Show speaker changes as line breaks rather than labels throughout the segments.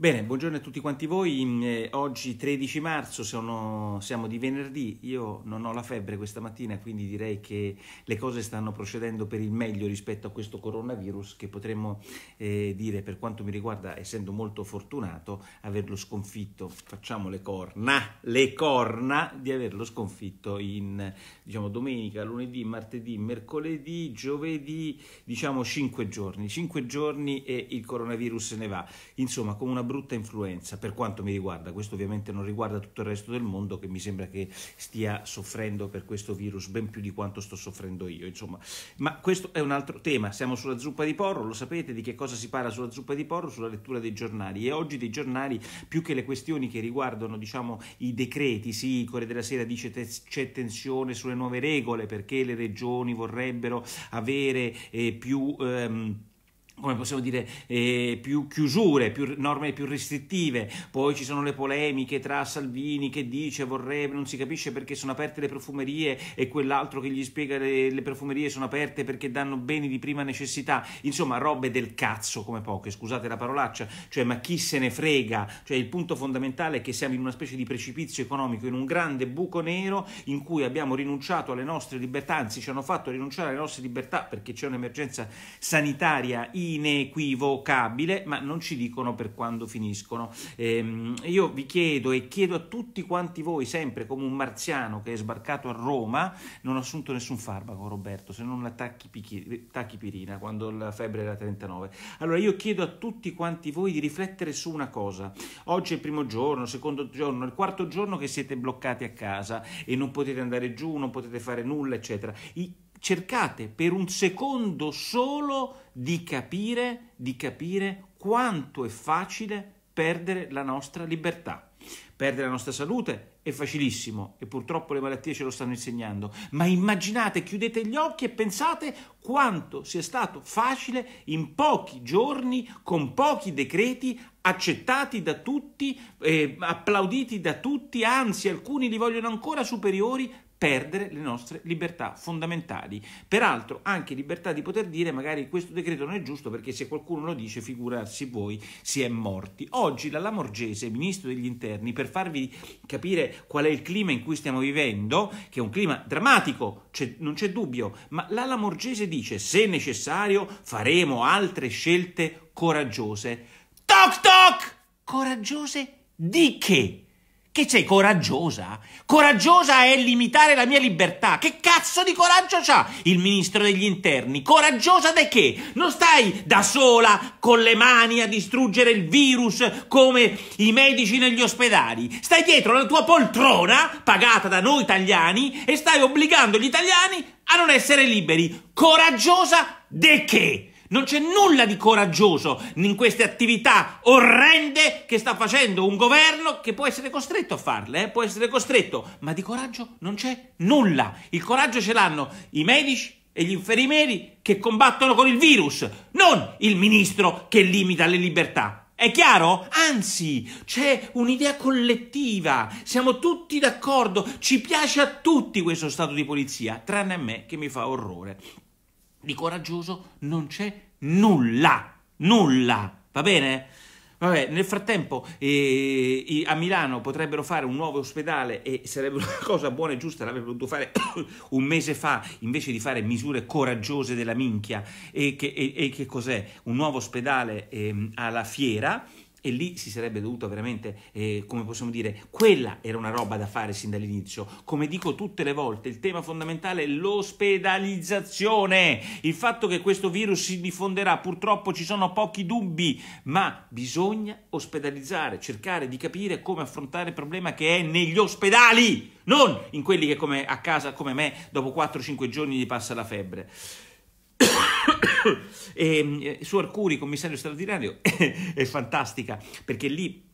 Bene, buongiorno a tutti quanti voi. Eh, oggi 13 marzo, sono, siamo di venerdì. Io non ho la febbre questa mattina, quindi direi che le cose stanno procedendo per il meglio rispetto a questo coronavirus che potremmo eh, dire, per quanto mi riguarda, essendo molto fortunato, averlo sconfitto. Facciamo le corna, le corna di averlo sconfitto in diciamo, domenica, lunedì, martedì, mercoledì, giovedì, diciamo 5 giorni. 5 giorni e il coronavirus se ne va. Insomma, con una brutta influenza per quanto mi riguarda, questo ovviamente non riguarda tutto il resto del mondo che mi sembra che stia soffrendo per questo virus ben più di quanto sto soffrendo io, insomma. Ma questo è un altro tema, siamo sulla zuppa di porro, lo sapete di che cosa si parla sulla zuppa di porro, sulla lettura dei giornali e oggi dei giornali più che le questioni che riguardano, diciamo, i decreti, sì, il Corriere della Sera dice te- c'è tensione sulle nuove regole perché le regioni vorrebbero avere eh, più ehm, come possiamo dire, eh, più chiusure, più norme più restrittive, poi ci sono le polemiche tra Salvini che dice vorrebbe, non si capisce perché sono aperte le profumerie e quell'altro che gli spiega le, le profumerie sono aperte perché danno beni di prima necessità, insomma robe del cazzo come poche, scusate la parolaccia, cioè ma chi se ne frega, cioè il punto fondamentale è che siamo in una specie di precipizio economico, in un grande buco nero in cui abbiamo rinunciato alle nostre libertà, anzi ci hanno fatto rinunciare alle nostre libertà perché c'è un'emergenza sanitaria in inequivocabile, ma non ci dicono per quando finiscono. Ehm, io vi chiedo e chiedo a tutti quanti voi, sempre come un marziano che è sbarcato a Roma, non ho assunto nessun farmaco, Roberto, se non la tachipirina, quando la febbre era 39. Allora io chiedo a tutti quanti voi di riflettere su una cosa. Oggi è il primo giorno, il secondo giorno, il quarto giorno che siete bloccati a casa e non potete andare giù, non potete fare nulla, eccetera. I cercate per un secondo solo di capire, di capire quanto è facile perdere la nostra libertà. Perdere la nostra salute è facilissimo e purtroppo le malattie ce lo stanno insegnando, ma immaginate, chiudete gli occhi e pensate quanto sia stato facile in pochi giorni, con pochi decreti, accettati da tutti, eh, applauditi da tutti, anzi alcuni li vogliono ancora superiori, perdere le nostre libertà fondamentali. Peraltro anche libertà di poter dire magari questo decreto non è giusto perché se qualcuno lo dice figurarsi voi si è morti. Oggi la Lamorgese, ministro degli interni, per farvi capire qual è il clima in cui stiamo vivendo, che è un clima drammatico, c'è, non c'è dubbio, ma la Lamorgese dice se necessario faremo altre scelte coraggiose. Toc toc! Coraggiose di che? Che sei coraggiosa? Coraggiosa è limitare la mia libertà. Che cazzo di coraggio c'ha il ministro degli interni? Coraggiosa da che? Non stai da sola con le mani a distruggere il virus come i medici negli ospedali. Stai dietro la tua poltrona, pagata da noi italiani, e stai obbligando gli italiani a non essere liberi. Coraggiosa de che? Non c'è nulla di coraggioso in queste attività orrende che sta facendo un governo che può essere costretto a farle, eh? può essere costretto, ma di coraggio non c'è nulla. Il coraggio ce l'hanno i medici e gli infermieri che combattono con il virus, non il ministro che limita le libertà. È chiaro? Anzi, c'è un'idea collettiva, siamo tutti d'accordo, ci piace a tutti questo stato di polizia, tranne a me che mi fa orrore di coraggioso non c'è nulla, nulla, va bene? Vabbè, nel frattempo eh, a Milano potrebbero fare un nuovo ospedale e sarebbe una cosa buona e giusta, l'avrebbero potuto fare un mese fa, invece di fare misure coraggiose della minchia. E che, e, e che cos'è? Un nuovo ospedale eh, alla fiera, e lì si sarebbe dovuto veramente, eh, come possiamo dire, quella era una roba da fare sin dall'inizio. Come dico tutte le volte, il tema fondamentale è l'ospedalizzazione. Il fatto che questo virus si diffonderà, purtroppo ci sono pochi dubbi, ma bisogna ospedalizzare, cercare di capire come affrontare il problema che è negli ospedali, non in quelli che come a casa, come me, dopo 4-5 giorni gli passa la febbre. e, eh, su Arcuri, commissario straordinario, è fantastica perché lì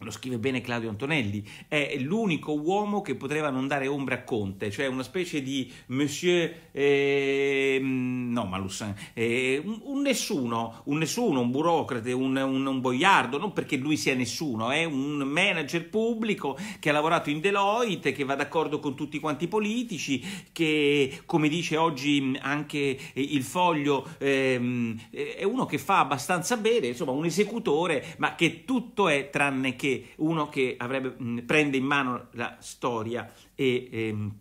lo scrive bene Claudio Antonelli, è l'unico uomo che poteva non dare ombra a Conte, cioè una specie di monsieur, eh, no Malussan, eh, un, un, nessuno, un nessuno, un burocrate, un, un, un, boiardo, non perché lui sia nessuno, è un manager pubblico che ha lavorato in Deloitte, che va d'accordo con tutti quanti i politici, che come dice oggi anche il foglio, eh, è uno che fa abbastanza bene, insomma un esecutore, ma che tutto è tranne che che uno che avrebbe, mh, prende in mano la storia e ehm,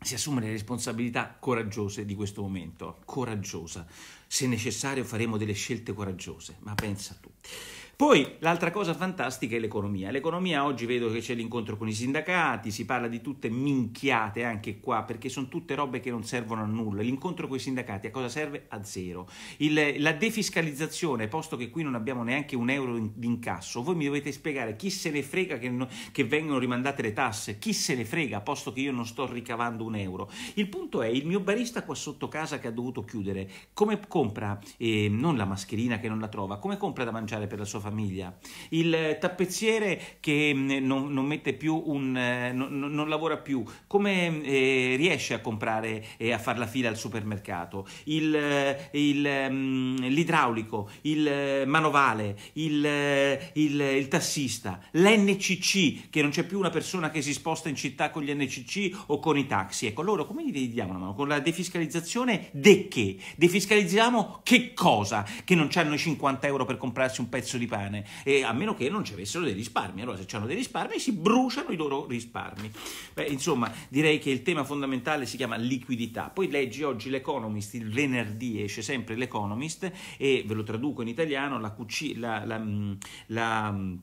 si assume le responsabilità coraggiose di questo momento, coraggiosa. Se necessario faremo delle scelte coraggiose, ma pensa tu. Poi l'altra cosa fantastica è l'economia. L'economia oggi vedo che c'è l'incontro con i sindacati, si parla di tutte minchiate anche qua, perché sono tutte robe che non servono a nulla. L'incontro con i sindacati a cosa serve? A zero. Il, la defiscalizzazione, posto che qui non abbiamo neanche un euro in, di incasso, voi mi dovete spiegare chi se ne frega che, no, che vengono rimandate le tasse, chi se ne frega, posto che io non sto ricavando un euro. Il punto è il mio barista qua sotto casa che ha dovuto chiudere, come compra, eh, non la mascherina che non la trova, come compra da mangiare per la sua famiglia? famiglia. Il tappezziere che mm, non, non mette più un... Eh, non, non, lavora più, come eh, riesce a comprare e a fare la fila al supermercato? Il, eh, il, mm, l'idraulico, il eh, manovale, il, il, il tassista, l'NCC, che non c'è più una persona che si sposta in città con gli NCC o con i taxi. Ecco, loro come gli diamo una mano? Con la defiscalizzazione de che? Defiscalizziamo che cosa? Che non hanno i 50 euro per comprarsi un pezzo di pane? americane, e a meno che non ci avessero dei risparmi. Allora, se hanno dei risparmi, si bruciano i loro risparmi. Beh, insomma, direi che il tema fondamentale si chiama liquidità. Poi leggi oggi l'Economist, il venerdì esce sempre l'Economist, e ve lo traduco in italiano, la, cuci- la, la, mm, la mm,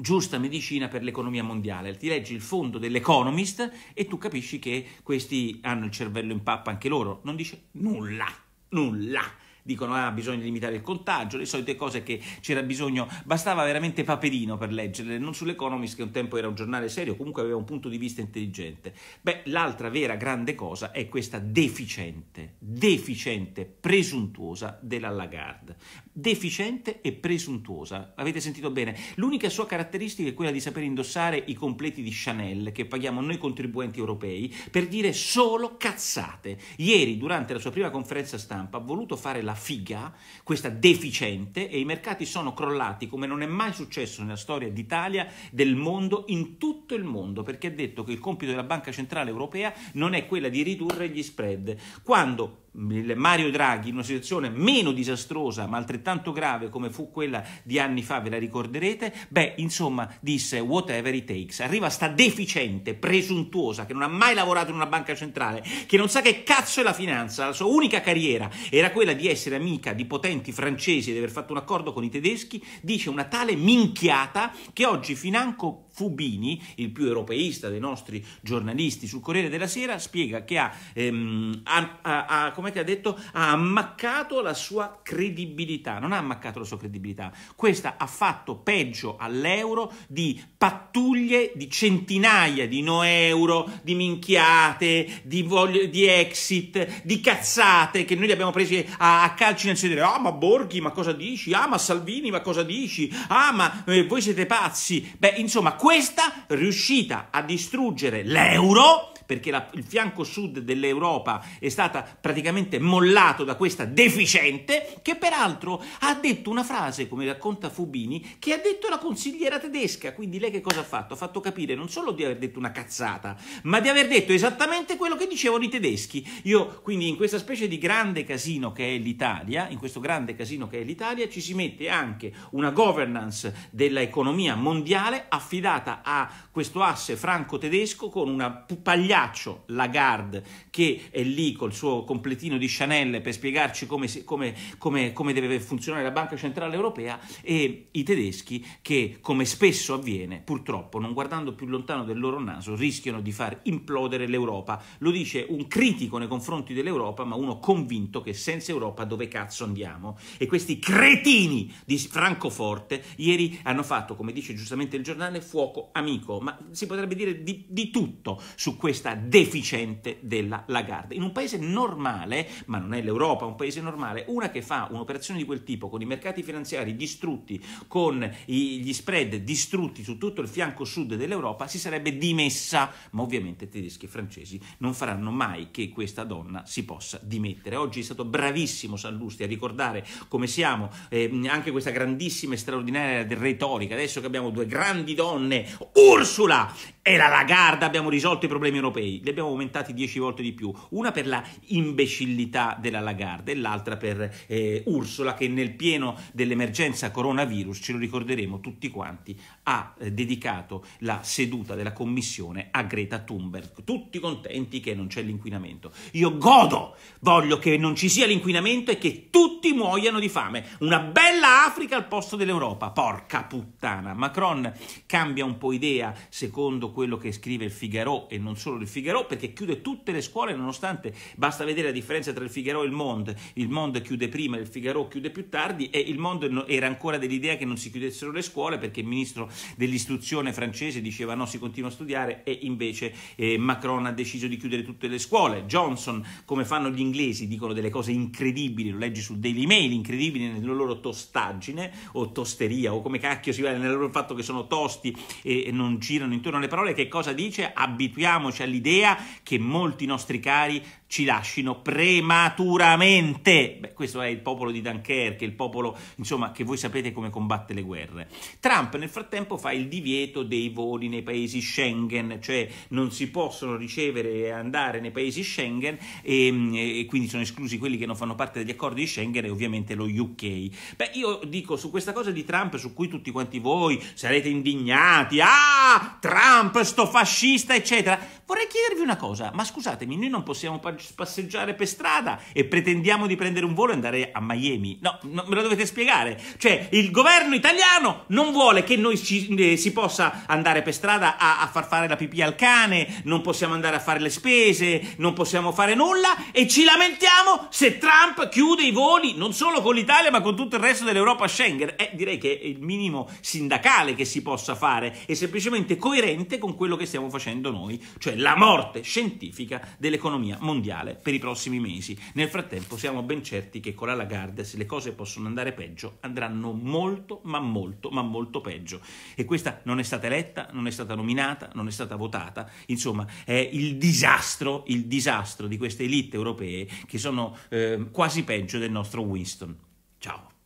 giusta medicina per l'economia mondiale. Ti leggi il fondo dell'Economist e tu capisci che questi hanno il cervello in pappa anche loro. Non dice nulla, nulla dicono ah bisogna limitare il contagio, le solite cose che c'era bisogno, bastava veramente Paperino per leggerle, non sull'Economist che un tempo era un giornale serio, comunque aveva un punto di vista intelligente. Beh, l'altra vera grande cosa è questa deficiente, deficiente, presuntuosa della Lagarde deficiente e presuntuosa. Avete sentito bene? L'unica sua caratteristica è quella di saper indossare i completi di Chanel che paghiamo noi contribuenti europei per dire solo cazzate. Ieri, durante la sua prima conferenza stampa, ha voluto fare la figa, questa deficiente, e i mercati sono crollati come non è mai successo nella storia d'Italia, del mondo, in tutto il mondo, perché ha detto che il compito della Banca Centrale Europea non è quella di ridurre gli spread. Quando Mario Draghi in una situazione meno disastrosa ma altrettanto grave come fu quella di anni fa, ve la ricorderete, beh, insomma, disse whatever it takes. Arriva sta deficiente, presuntuosa, che non ha mai lavorato in una banca centrale, che non sa che cazzo è la finanza, la sua unica carriera era quella di essere amica di potenti francesi e di aver fatto un accordo con i tedeschi, dice una tale minchiata che oggi financo Fubini, il più europeista dei nostri giornalisti sul Corriere della Sera, spiega che ha, ehm, ha, ha, ha come Giacometti ha detto, ha ammaccato la sua credibilità, non ha ammaccato la sua credibilità, questa ha fatto peggio all'euro di pattuglie di centinaia di no euro, di minchiate, di, voglio, di exit, di cazzate che noi li abbiamo presi a, a calci nel sedere, ah ma Borghi ma cosa dici, ah ma Salvini ma cosa dici, ah ma eh, voi siete pazzi, beh insomma questa riuscita a distruggere l'euro perché la, il fianco sud dell'Europa è stato praticamente mollato da questa deficiente, che peraltro ha detto una frase, come racconta Fubini, che ha detto la consigliera tedesca. Quindi lei che cosa ha fatto? Ha fatto capire non solo di aver detto una cazzata, ma di aver detto esattamente quello che dicevano i tedeschi. Io quindi in questa specie di grande casino che è l'Italia, in questo grande casino che è l'Italia, ci si mette anche una governance dell'economia mondiale affidata a questo asse franco-tedesco con una pagliata ghiaccio Lagarde che è lì col suo completino di Chanel per spiegarci come, come, come, come deve funzionare la Banca Centrale Europea e i tedeschi che, come spesso avviene, purtroppo, non guardando più lontano del loro naso, rischiano di far implodere l'Europa. Lo dice un critico nei confronti dell'Europa, ma uno convinto che senza Europa dove cazzo andiamo? E questi cretini di Francoforte ieri hanno fatto, come dice giustamente il giornale, fuoco amico, ma si potrebbe dire di, di tutto su questa questa deficiente della Lagarde. In un paese normale, ma non è l'Europa, un paese normale, una che fa un'operazione di quel tipo con i mercati finanziari distrutti, con gli spread distrutti su tutto il fianco sud dell'Europa, si sarebbe dimessa, ma ovviamente tedeschi e francesi non faranno mai che questa donna si possa dimettere. Oggi è stato bravissimo Sallusti a ricordare come siamo, eh, anche questa grandissima e straordinaria retorica, adesso che abbiamo due grandi donne, Ursula era la Lagarda, abbiamo risolto i problemi europei, li abbiamo aumentati dieci volte di più, una per la imbecillità della Lagarda e l'altra per eh, Ursula che nel pieno dell'emergenza coronavirus, ce lo ricorderemo tutti quanti, ha eh, dedicato la seduta della commissione a Greta Thunberg, tutti contenti che non c'è l'inquinamento. Io godo, voglio che non ci sia l'inquinamento e che tutti muoiano di fame, una bella Africa al posto dell'Europa, porca puttana. Macron cambia un po' idea secondo quello che scrive il Figaro e non solo il Figaro, perché chiude tutte le scuole nonostante, basta vedere la differenza tra il Figaro e il Monde, il Monde chiude prima, il Figaro chiude più tardi e il Monde era ancora dell'idea che non si chiudessero le scuole perché il ministro dell'istruzione francese diceva no, si continua a studiare e invece eh, Macron ha deciso di chiudere tutte le scuole. Johnson, come fanno gli inglesi, dicono delle cose incredibili, lo leggi sul Daily Mail, incredibili nella loro tostaggine o tosteria o come cacchio si va nel loro fatto che sono tosti e non girano intorno alle parole parole che cosa dice? Abituiamoci all'idea che molti nostri cari ci lasciano prematuramente. Beh, questo è il popolo di Dunkerque, il popolo, insomma, che voi sapete come combatte le guerre. Trump nel frattempo fa il divieto dei voli nei paesi Schengen, cioè non si possono ricevere e andare nei paesi Schengen ehm, e, e quindi sono esclusi quelli che non fanno parte degli accordi di Schengen e ovviamente lo UK. Beh, io dico su questa cosa di Trump su cui tutti quanti voi sarete indignati, ah, Trump questo fascista, eccetera. Vorrei chiedervi una cosa, ma scusatemi, noi non possiamo passeggiare per strada e pretendiamo di prendere un volo e andare a Miami. No, no me lo dovete spiegare. Cioè, il governo italiano non vuole che noi ci, eh, si possa andare per strada a, a, far fare la pipì al cane, non possiamo andare a fare le spese, non possiamo fare nulla e ci lamentiamo se Trump chiude i voli non solo con l'Italia ma con tutto il resto dell'Europa Schengen. Eh, direi che è il minimo sindacale che si possa fare, è semplicemente coerente con quello che stiamo facendo noi, cioè la morte scientifica dell'economia mondiale per i prossimi mesi. Nel frattempo siamo ben certi che con la Lagarde, se le cose possono andare peggio, andranno molto, ma molto, ma molto peggio. E questa non è stata eletta, non è stata nominata, non è stata votata, insomma è il disastro, il disastro di queste elite europee che sono eh, quasi peggio del nostro Winston. Ciao.